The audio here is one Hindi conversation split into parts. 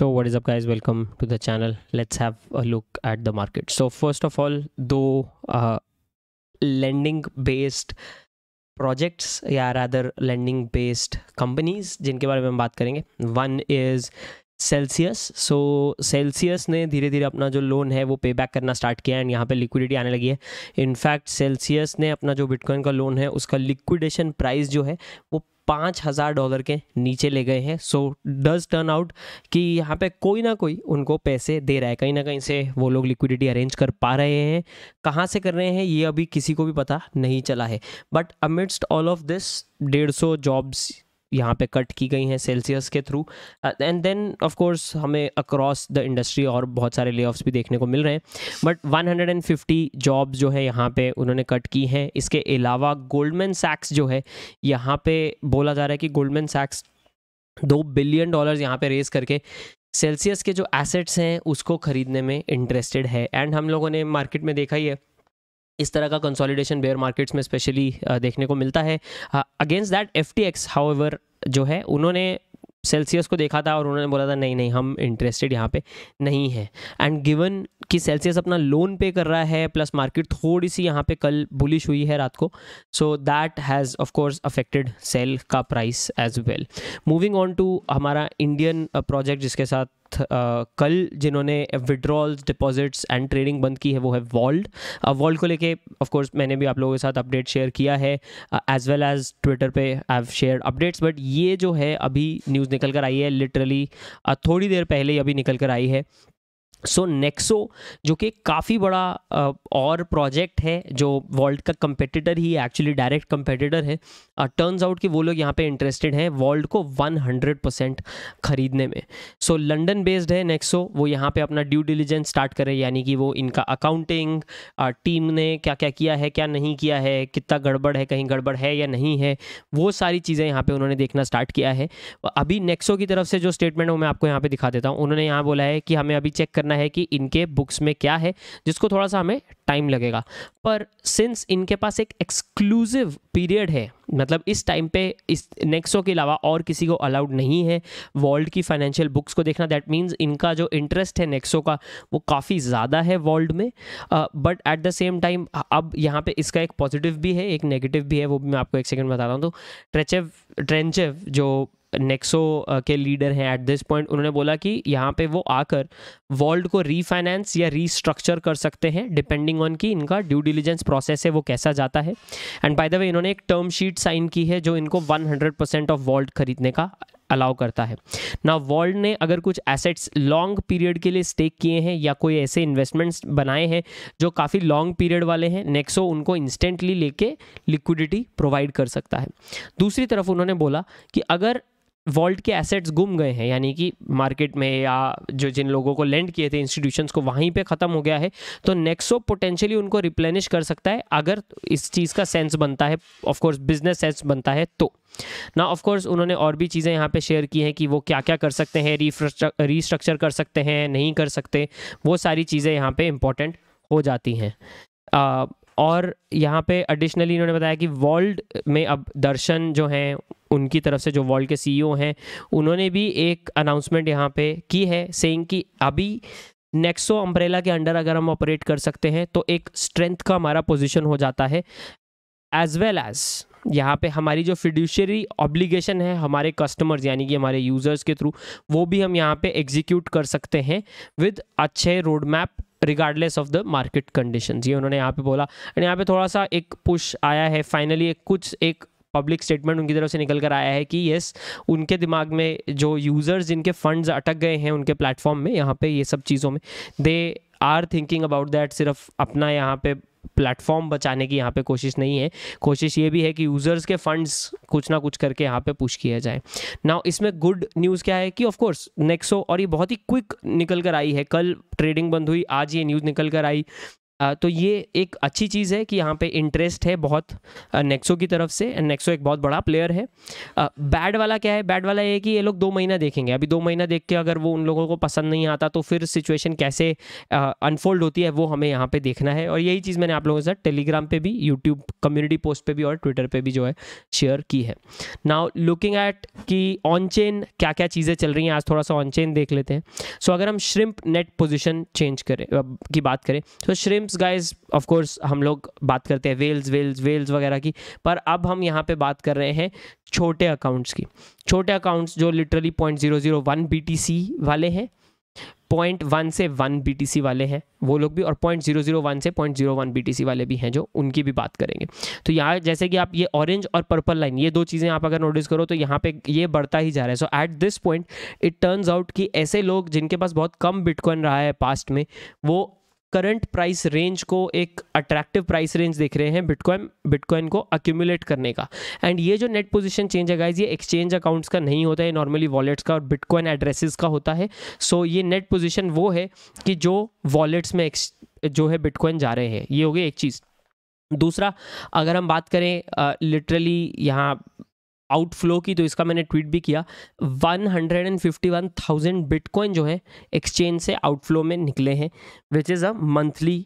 So what is up guys welcome to the channel let's have a look at the market so first of all दो लैंडिंग बेस्ड प्रोजेक्ट्स या अदर लैंडिंग बेस्ड कंपनीज जिनके बारे में हम बात करेंगे one is Celsius so Celsius ने धीरे धीरे अपना जो लोन है वो पे बैक करना स्टार्ट किया एंड यहाँ पर लिक्विडिटी आने लगी है इनफैक्ट सेल्सियस ने अपना जो बिटकॉइन का लोन है उसका लिक्विडेशन प्राइस जो है वो पाँच हज़ार डॉलर के नीचे ले गए हैं सो डज टर्न आउट कि यहाँ पे कोई ना कोई उनको पैसे दे रहा है कहीं ना कहीं से वो लोग लिक्विडिटी अरेंज कर पा रहे हैं कहाँ से कर रहे हैं ये अभी किसी को भी पता नहीं चला है but amidst all of this डेढ़ सौ जॉब्स यहाँ पे कट की गई हैं सेल्सियस के through and then of course हमें अक्रॉस द इंडस्ट्री और बहुत सारे ले भी देखने को मिल रहे हैं बट 150 जॉब्स जो है यहाँ पे उन्होंने कट की हैं इसके अलावा गोल्डमैन सैक्स जो है यहाँ पे बोला जा रहा है कि गोल्डमैन सैक्स दो बिलियन डॉलर्स यहाँ पे रेस करके सेल्सियस के जो एसेट्स हैं उसको खरीदने में इंटरेस्टेड है एंड हम लोगों ने मार्केट में देखा ही है इस तरह का कंसोलिडेशन बेयर मार्केट्स में स्पेशली देखने को मिलता है against that F T X जो है उन्होंने सेल्सियस को देखा था और उन्होंने बोला था नहीं नहीं हम इंटरेस्टेड यहाँ पे नहीं है एंड गिवन कि सेल्सियस अपना लोन पे कर रहा है प्लस मार्केट थोड़ी सी यहाँ पे कल बुलिश हुई है रात को so that has of course affected Cel का price as well moving on to हमारा इंडियन प्रोजेक्ट uh, जिसके साथ Uh, कल जिन्होंने विड्रॉल्स डिपॉजिट्स एंड ट्रेडिंग बंद की है वो है वॉल्ड वॉल्ड uh, को लेके ऑफ कोर्स मैंने भी आप लोगों के साथ अपडेट शेयर किया है एज वेल एज ट्विटर पे आई शेयर अपडेट्स बट ये जो है अभी न्यूज़ निकल कर आई है लिटरली uh, थोड़ी देर पहले ही अभी निकल कर आई है सो so, नेक्सो जो कि काफ़ी बड़ा और प्रोजेक्ट है जो वर्ल्ड का कंपेटिटर ही एक्चुअली डायरेक्ट कंपेटिटर है टर्न्स आउट कि वो लोग यहाँ पे इंटरेस्टेड हैं वर्ल्ड को 100 परसेंट ख़रीदने में सो लंडन बेस्ड है नेक्सो वो यहाँ पे अपना ड्यू डिलीजेंस स्टार्ट करें यानी कि वो इनका अकाउंटिंग टीम ने क्या क्या किया है क्या नहीं किया है कितना गड़बड़ है कहीं गड़बड़ है या नहीं है वो सारी चीज़ें यहाँ पर उन्होंने देखना स्टार्ट किया है अभी नेक्सो की तरफ से जो स्टेटमेंट हो मैं आपको यहाँ पर दिखा देता हूँ उन्होंने यहाँ बोला है कि हमें अभी चेक करना करना है कि इनके बुक्स में क्या है जिसको थोड़ा सा हमें टाइम लगेगा पर सिंस इनके पास एक एक्सक्लूसिव पीरियड है मतलब इस टाइम पे इस नेक्सो के अलावा और किसी को अलाउड नहीं है वर्ल्ड की फाइनेंशियल बुक्स को देखना दैट मींस इनका जो इंटरेस्ट है नेक्सो का वो काफ़ी ज़्यादा है वर्ल्ड में but at the same time अब यहाँ पे इसका एक पॉजिटिव भी है एक नेगेटिव भी है वो भी मैं आपको एक सेकेंड बता रहा हूँ तो ट्रेचेव ट्रेंचेव जो नेक्सो के लीडर हैं एट दिस पॉइंट उन्होंने बोला कि यहाँ पे वो आकर वर्ल्ड को रीफाइनेंस या रीस्ट्रक्चर कर सकते हैं डिपेंडिंग गोइंग ऑन कि इनका ड्यू डिलीजेंस प्रोसेस है वो कैसा जाता है एंड बाय द वे इन्होंने एक टर्म शीट साइन की है जो इनको 100% ऑफ वॉल्ट खरीदने का अलाउ करता है ना वॉल्ड ने अगर कुछ एसेट्स लॉन्ग पीरियड के लिए स्टेक किए हैं या कोई ऐसे इन्वेस्टमेंट्स बनाए हैं जो काफ़ी लॉन्ग पीरियड वाले हैं नेक्सो उनको इंस्टेंटली लेके लिक्विडिटी प्रोवाइड कर सकता है दूसरी तरफ उन्होंने बोला कि अगर वॉल्ट के एसेट्स गुम गए हैं यानी कि मार्केट में या जो जिन लोगों को लेंड किए थे इंस्टीट्यूशंस को वहीं पे ख़त्म हो गया है तो नेक्सो पोटेंशियली उनको रिप्लेनिश कर सकता है अगर इस चीज़ का सेंस बनता है ऑफकोर्स बिजनेस सेंस बनता है तो ना ऑफकोर्स उन्होंने और भी चीज़ें यहाँ पे शेयर की हैं कि वो क्या क्या कर सकते हैं रीस्ट्रक्चर कर सकते हैं नहीं कर सकते वो सारी चीज़ें यहाँ पर इंपॉर्टेंट हो जाती हैं uh, और यहाँ पे एडिशनली इन्होंने बताया कि वर्ल्ड में अब दर्शन जो हैं उनकी तरफ से जो वर्ल्ड के सीईओ e हैं उन्होंने भी एक अनाउंसमेंट यहाँ पे की है सेइंग कि अभी नेक्सो अम्ब्रेला के अंडर अगर हम ऑपरेट कर सकते हैं तो एक स्ट्रेंथ का हमारा पोजिशन हो जाता है एज वेल एज़ यहाँ पे हमारी जो फिड्यूशरी ऑब्लिगेशन है हमारे कस्टमर्स यानी कि हमारे यूज़र्स के थ्रू वो भी हम यहाँ पे एग्जीक्यूट कर सकते हैं विद अच्छे road map regardless of the market condition ये उन्होंने यहाँ पे बोला एंड यहाँ पे थोड़ा सा एक पुश आया है फाइनली एक कुछ एक पब्लिक स्टेटमेंट उनकी तरफ से निकल कर आया है कि यस उनके दिमाग में जो यूज़र्स जिनके फंड्स अटक गए हैं उनके प्लेटफॉर्म में यहाँ पे ये सब चीज़ों में they are thinking about that सिर्फ अपना यहाँ पे प्लेटफॉर्म बचाने की यहाँ पे कोशिश नहीं है कोशिश ये भी है कि यूज़र्स के फंड्स कुछ ना कुछ करके यहाँ पे पुश किया जाए ना इसमें गुड न्यूज़ क्या है कि ऑफ कोर्स नेक्सो और ये बहुत ही क्विक निकल कर आई है कल ट्रेडिंग बंद हुई आज ये न्यूज़ निकल कर आई तो ये एक अच्छी चीज़ है कि यहाँ पे इंटरेस्ट है बहुत नेक्सो की तरफ से एंड नेक्सो एक बहुत बड़ा प्लेयर है बैड वाला क्या है बैड वाला ये कि ये लोग दो महीना देखेंगे अभी दो महीना देख के अगर वो उन लोगों को पसंद नहीं आता तो फिर सिचुएशन कैसे अनफोल्ड होती है वो हमें यहाँ पर देखना है और यही चीज़ मैंने आप लोगों के साथ टेलीग्राम पर भी यूट्यूब कम्युनिटी पोस्ट पर भी और ट्विटर पर भी जो है शेयर की है नाउ लुकिंग एट कि ऑन चेन क्या क्या चीज़ें चल रही हैं आज थोड़ा सा ऑन चेन देख लेते हैं सो अगर हम श्रिम्प नेट पोजिशन चेंज करें की बात करें तो श्रिम्प टाइम्स गाइज ऑफकोर्स हम लोग बात करते हैं वेल्स वेल्स वेल्स वगैरह की पर अब हम यहाँ पे बात कर रहे हैं छोटे अकाउंट्स की छोटे अकाउंट्स जो literally point zero zero one B T C वाले हैं पॉइंट वन से वन बी टी सी वाले हैं वो लोग भी और पॉइंट जीरो जीरो वन से point zero one B T C वाले भी हैं जो उनकी भी बात करेंगे तो यहाँ जैसे कि आप ये ऑरेंज और पर्पल लाइन ये दो चीज़ें आप अगर नोटिस करो तो यहाँ पे ये बढ़ता ही जा रहा है so at this point it turns out कि ऐसे लोग जिनके पास बहुत कम बिटकॉइन रहा है पास्ट में वो करंट प्राइस रेंज को एक अट्रैक्टिव प्राइस रेंज देख रहे हैं बिटकॉइन बिटकॉइन को अक्यूमुलेट करने का एंड ये जो नेट पोजीशन चेंज है गाइज ये एक्सचेंज अकाउंट्स का नहीं होता है नॉर्मली वॉलेट्स का और बिटकॉइन एड्रेसेस का होता है सो so, ये नेट पोजीशन वो है कि जो वॉलेट्स में जो है बिटकॉइन जा रहे हैं ये हो गई एक चीज़ दूसरा अगर हम बात करें लिटरली यहाँ आउटफ्लो की तो इसका मैंने ट्वीट भी किया 151,000 बिटकॉइन जो है एक्सचेंज से आउटफ्लो में निकले हैं which is a monthly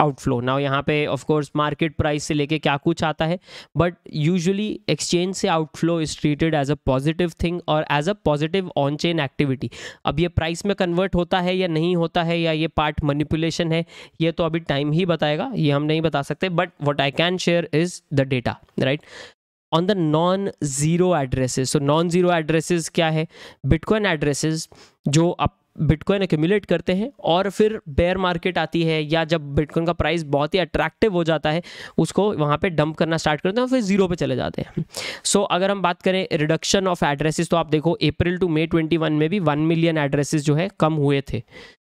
outflow now यहाँ पे ऑफ कोर्स मार्केट प्राइस से लेके क्या कुछ आता है बट यूजुअली एक्सचेंज से outflow is treated as a positive thing और as a positive on chain activity अब ये प्राइस में कन्वर्ट होता है या नहीं होता है या ये पार्ट मनिपुलेशन है ये तो अभी टाइम ही बताएगा ये हम नहीं बता सकते but what I can share is the data right on the non zero addresses so non zero addresses क्या है बिटकॉइन एड्रेसेस जो आप बिटकॉइन एक्यूमुलेट करते हैं और फिर बेयर मार्केट आती है या जब बिटकॉइन का प्राइस बहुत ही अट्रैक्टिव हो जाता है उसको वहाँ पे डंप करना स्टार्ट करते हैं और फिर जीरो पे चले जाते हैं सो so, अगर हम बात करें रिडक्शन ऑफ एड्रेसेस तो आप देखो अप्रैल टू मई 21 में भी वन मिलियन एड्रेसेस जो है कम हुए थे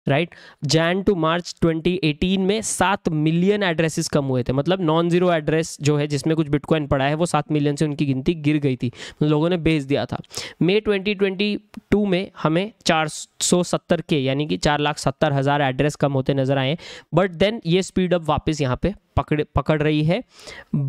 राइट जैन टू मार्च 2018 में सात मिलियन एड्रेसेस कम हुए थे मतलब नॉन जीरो एड्रेस जो है जिसमें कुछ बिटकॉइन पड़ा है वो सात मिलियन से उनकी गिनती गिर गई थी लोगों ने बेच दिया था मई 2022 में हमें 470 के यानी कि चार लाख सत्तर हज़ार एड्रेस कम होते नजर आए बट देन ये स्पीड अप वापस यहाँ पे पकड़ पकड़ रही है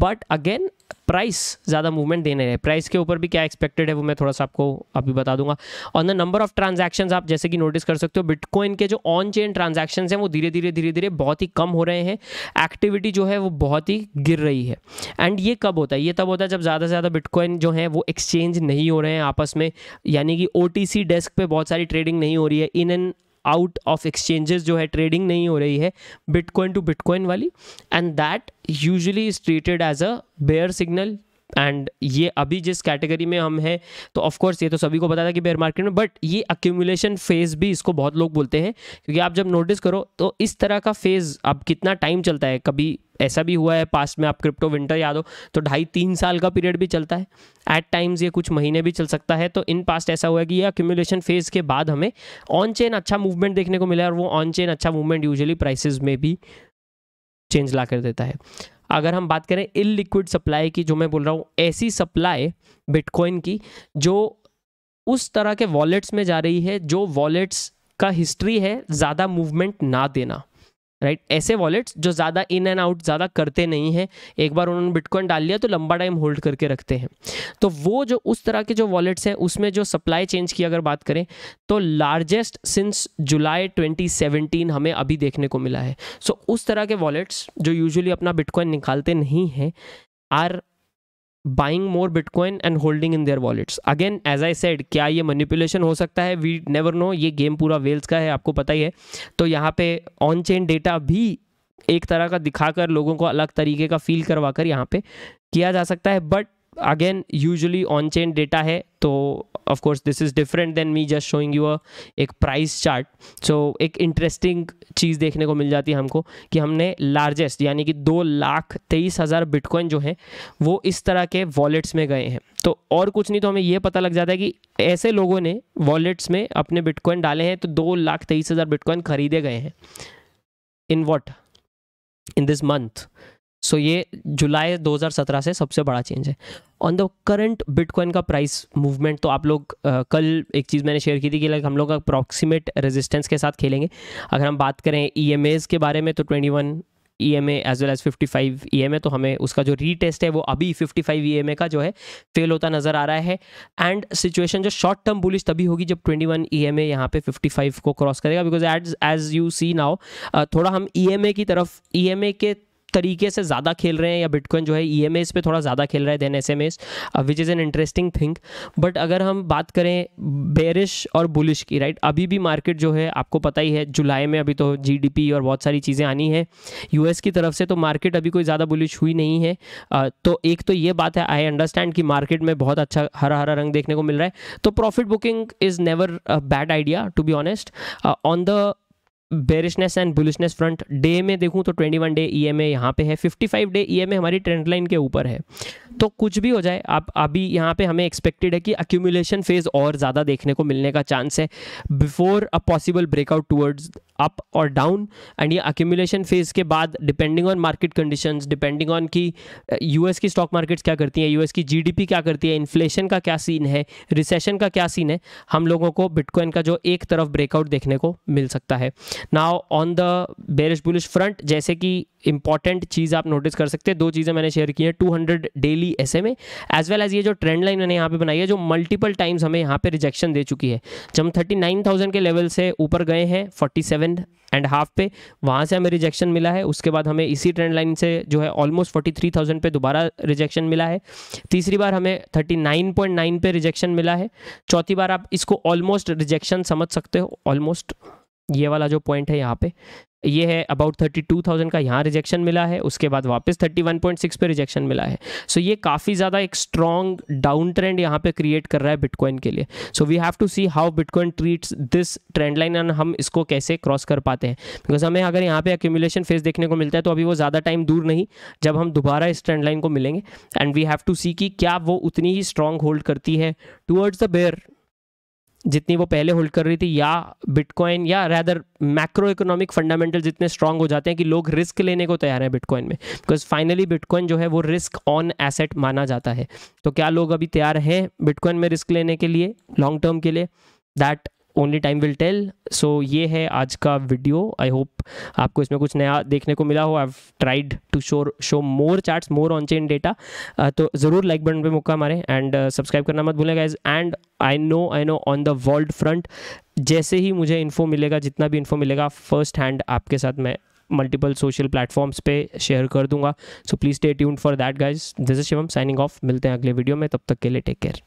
बट अगेन प्राइस ज़्यादा मूवमेंट देने रहे प्राइस के ऊपर भी क्या एक्सपेक्टेड है वो मैं थोड़ा सा आपको अभी बता दूंगा और द नंबर ऑफ ट्रांजेक्शन आप जैसे कि नोटिस कर सकते हो बिटकॉइन के जो ऑन चेन ट्रांजेक्शन हैं वो धीरे धीरे धीरे धीरे बहुत ही कम हो रहे हैं एक्टिविटी जो है वो बहुत ही गिर रही है एंड ये कब होता है ये तब होता है जब ज़्यादा से ज़्यादा बिटकॉइन जो है वो एक्सचेंज नहीं हो रहे हैं आपस में यानी कि ओ डेस्क पर बहुत सारी ट्रेडिंग नहीं हो रही है in and out of exchanges जो है ट्रेडिंग नहीं हो रही है बिटकॉइन टू बिटकॉइन वाली and that usually is treated as a bear signal and ये अभी जिस कैटेगरी में हम हैं तो ऑफकोर्स ये तो सभी को पता था कि बेयर मार्केट में बट ये अक्यूमुलेशन फेज भी इसको बहुत लोग बोलते हैं क्योंकि आप जब नोटिस करो तो इस तरह का फेज़ अब कितना टाइम चलता है कभी ऐसा भी हुआ है पास्ट में आप क्रिप्टो विंटर याद हो तो ढाई तीन साल का पीरियड भी चलता है एट टाइम्स ये कुछ महीने भी चल सकता है तो इन पास्ट ऐसा हुआ है कि ये अक्यूमुलेशन फेज़ के बाद हमें ऑन चेन अच्छा मूवमेंट देखने को मिला है और वो ऑन चेन अच्छा मूवमेंट यूजली प्राइसिस में भी चेंज ला कर देता है अगर हम बात करें इलिक्विड सप्लाई की जो मैं बोल रहा हूँ ऐसी सप्लाई बिटकॉइन की जो उस तरह के वॉलेट्स में जा रही है जो वॉलेट्स का हिस्ट्री है ज़्यादा मूवमेंट ना देना राइट right? ऐसे वॉलेट्स जो ज़्यादा इन एंड आउट ज़्यादा करते नहीं हैं एक बार उन्होंने बिटकॉइन डाल लिया तो लंबा टाइम होल्ड करके रखते हैं तो वो जो उस तरह के जो वॉलेट्स हैं उसमें जो सप्लाई चेंज की अगर बात करें तो लार्जेस्ट सिंस जुलाई 2017 हमें अभी देखने को मिला है सो so, उस तरह के वॉलेट्स जो यूजली अपना बिटकॉइन निकालते नहीं हैं are buying more bitcoin and holding in their wallets again as I said क्या ये मनिपुलेशन हो सकता है वी नेवर नो ये गेम पूरा वेल्स का है आपको पता ही है तो यहाँ पे ऑन चेन डेटा भी एक तरह का दिखाकर लोगों को अलग तरीके का फील करवा कर यहाँ पे किया जा सकता है but again usually on chain data है तो of course this is different then me just showing you a एक प्राइस चार्ट सो एक इंटरेस्टिंग चीज़ देखने को मिल जाती है हमको कि हमने लार्जेस्ट यानी कि दो लाख तेईस हज़ार बिटकॉइन जो है वो इस तरह के वॉलेट्स में गए हैं तो और कुछ नहीं तो हमें ये पता लग जाता है कि ऐसे लोगों ने वॉलेट्स में अपने बिटकॉइन डाले हैं तो दो लाख तेईस हज़ार बिटकॉइन खरीदे गए हैं in what in this month so ये जुलाई 2017 से सबसे बड़ा चेंज है ऑन द करंट बिटकॉइन का प्राइस मूवमेंट तो आप लोग कल एक चीज़ मैंने शेयर की थी कि लाइक हम लोग अप्रॉक्सीमेट रेजिस्टेंस के साथ खेलेंगे अगर हम बात करें ई e के बारे में तो twenty one E M as well as fifty five E M A तो हमें उसका जो रीटेस्ट है वो अभी fifty five E M A का जो है फेल होता नजर आ रहा है एंड सिचुएशन जो शॉर्ट टर्म बुलिश तभी होगी जब twenty one E M A यहाँ पे फिफ्टी फाइव को क्रॉस करेगा because as as you see now थोड़ा हम ई एम ए की तरफ ई एम ए के तरीके से ज़्यादा खेल रहे हैं या बिटकॉइन जो है ई एम एस पे थोड़ा ज़्यादा खेल रहा है then S M S which is an interesting thing but अगर हम बात करें बेरिश और बुलिश की राइट अभी भी मार्केट जो है आपको पता ही है जुलाई में अभी तो जी डी पी और बहुत सारी चीज़ें आनी है यू एस की तरफ से तो मार्केट अभी कोई ज़्यादा बुलिश हुई नहीं है uh, तो एक तो ये बात है आई अंडरस्टैंड कि मार्केट में बहुत अच्छा हरा हरा रंग देखने को मिल रहा है तो profit booking is never bad idea to be honest on the bearishness and bullishness front day में देखूं तो 21 डे ई एम ए यहाँ पे है 55 डे ई एम ए हमारी ट्रेंड लाइन के ऊपर है तो कुछ भी हो जाए आप अभी यहाँ पे हमें एक्सपेक्टेड है कि अक्यूमुलेशन फेज और ज़्यादा देखने को मिलने का चांस है before a possible breakout towards up और डाउन एंड ये अक्यूमुलेशन फेज के बाद depending on market conditions depending on की यूएस की स्टॉक मार्केट्स क्या करती हैं यूएस की जीडीपी क्या करती है इन्फ्लेशन का क्या सीन है रिसेशन का क्या सीन है हम लोगों को बिटकॉइन का जो एक तरफ ब्रेकआउट देखने को मिल सकता है now on the bearish bullish front जैसे कि इंपॉर्टेंट चीज़ आप नोटिस कर सकते हैं दो चीज़ें मैंने शेयर की हैं 200 डेली एस में एज वेल एज ये जो ट्रेंड लाइन मैंने यहाँ पे बनाई है जो मल्टीपल टाइम्स हमें यहाँ पे रिजेक्शन दे चुकी है जब हम 39,000 के लेवल से ऊपर गए हैं सेवन एंड हाफ पे वहाँ से हमें रिजेक्शन मिला है उसके बाद हमें इसी ट्रेंड लाइन से जो है ऑलमोस्ट फोर्टी थ्री थाउजेंड पे दोबारा रिजेक्शन मिला है तीसरी बार हमें थर्टी नाइन पॉइंट नाइन पे रिजेक्शन मिला है चौथी बार आप इसको ऑलमोस्ट रिजेक्शन समझ सकते हो ऑलमोस्ट ये वाला जो पॉइंट है यहाँ पे ये है अबाउट थर्टी टू थाउजेंड का यहाँ रिजेक्शन मिला है उसके बाद वापस थर्टी वन पॉइंट सिक्स पे रिजेक्शन मिला है सो so ये काफ़ी ज़्यादा एक स्ट्रॉन्ग डाउन ट्रेंड यहाँ पे क्रिएट कर रहा है बिटकॉइन के लिए so we have to see how bitcoin treats this trend line and हम इसको कैसे क्रॉस कर पाते हैं बिकॉज हमें अगर यहाँ पे एक्यूमुलेशन फेस देखने को मिलता है तो अभी वो ज़्यादा टाइम दूर नहीं जब हम दोबारा इस ट्रेंड लाइन को मिलेंगे and we have to see कि क्या वो उतनी ही स्ट्रॉन्ग होल्ड करती है टूवर्ड्स द बेयर जितनी वो पहले होल्ड कर रही थी या बिटकॉइन या रैदर मैक्रो इकोनॉमिक फंडामेंटल जितने स्ट्रांग हो जाते हैं कि लोग रिस्क लेने को तैयार हैं बिटकॉइन में बिकॉज फाइनली बिटकॉइन जो है वो रिस्क ऑन एसेट माना जाता है तो क्या लोग अभी तैयार हैं बिटकॉइन में रिस्क लेने के लिए लॉन्ग टर्म के लिए that only time will tell so ये है आज का वीडियो आई होप आपको इसमें कुछ नया देखने को मिला हो I tried to show show more charts more on chain data तो ज़रूर लाइक बटन पे मुक्का मारें एंड सब्सक्राइब uh, करना मत भूलेगा guys and I know I know on the world front जैसे ही मुझे इन्फो मिलेगा जितना भी इन्फो मिलेगा फर्स्ट हैंड आपके साथ मैं मल्टीपल सोशल प्लेटफॉर्म्स पे शेयर कर दूंगा so please stay tuned for that guys this is Shivam signing off मिलते हैं अगले वीडियो में तब तक के लिए टेक केयर